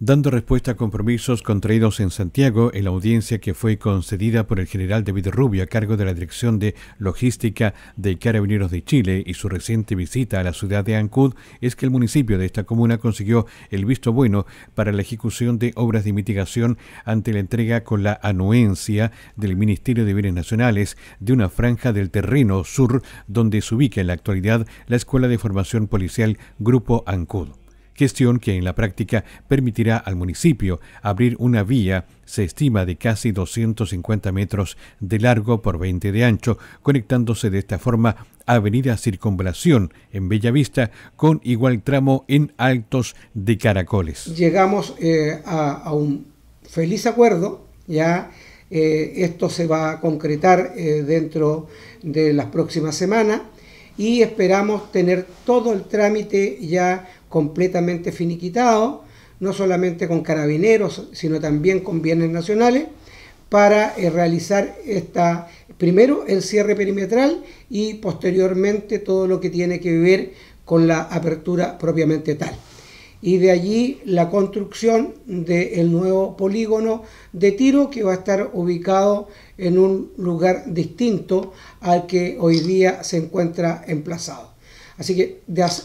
dando respuesta a compromisos contraídos en Santiago en la audiencia que fue concedida por el general David Rubio a cargo de la Dirección de Logística de Carabineros de Chile y su reciente visita a la ciudad de Ancud, es que el municipio de esta comuna consiguió el visto bueno para la ejecución de obras de mitigación ante la entrega con la anuencia del Ministerio de Bienes Nacionales de una franja del terreno sur donde se ubica en la actualidad la Escuela de Formación Policial Grupo Ancud gestión que en la práctica permitirá al municipio abrir una vía, se estima, de casi 250 metros de largo por 20 de ancho, conectándose de esta forma Avenida Circunvalación en Bellavista con igual tramo en Altos de Caracoles. Llegamos eh, a, un feliz acuerdo, ya eh, esto se va a concretar eh, dentro de las próximas semanas y esperamos tener todo el trámite ya completamente finiquitado, no solamente con carabineros, sino también con bienes nacionales, para eh, realizar esta, primero el cierre perimetral y posteriormente todo lo que tiene que ver con la apertura propiamente tal y de allí la construcción del nuevo polígono de tiro que va a estar ubicado en un lugar distinto al que hoy día se encuentra emplazado. Así que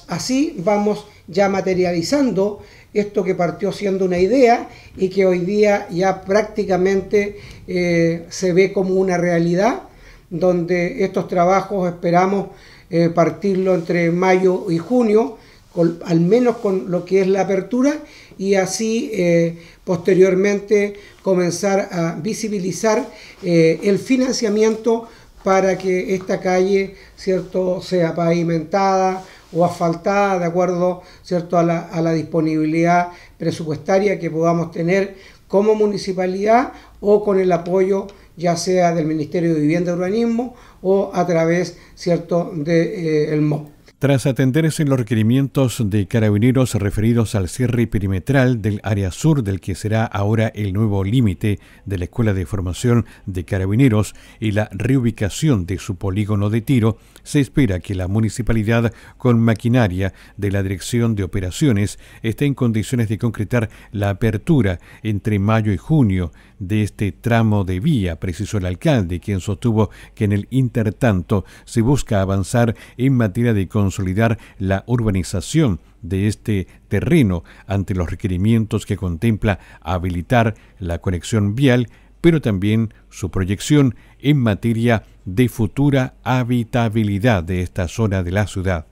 así vamos ya materializando esto que partió siendo una idea y que hoy día ya prácticamente eh, se ve como una realidad, donde estos trabajos esperamos eh, partirlo entre mayo y junio al menos con lo que es la apertura, y así eh, posteriormente comenzar a visibilizar eh, el financiamiento para que esta calle cierto, sea pavimentada o asfaltada de acuerdo cierto, a, la, disponibilidad presupuestaria que podamos tener como municipalidad o con el apoyo ya sea del Ministerio de Vivienda y Urbanismo o a través cierto, del de, eh, MOP. Tras atenderse los requerimientos de carabineros referidos al cierre perimetral del área sur del que será ahora el nuevo límite de la Escuela de Formación de Carabineros y la reubicación de su polígono de tiro, se espera que la municipalidad con maquinaria de la Dirección de Operaciones esté en condiciones de concretar la apertura entre mayo y junio de este tramo de vía, precisó el alcalde, quien sostuvo que en el intertanto se busca avanzar en materia de construcción consolidar la urbanización de este terreno ante los requerimientos que contempla habilitar la conexión vial, pero también su proyección en materia de futura habitabilidad de esta zona de la ciudad.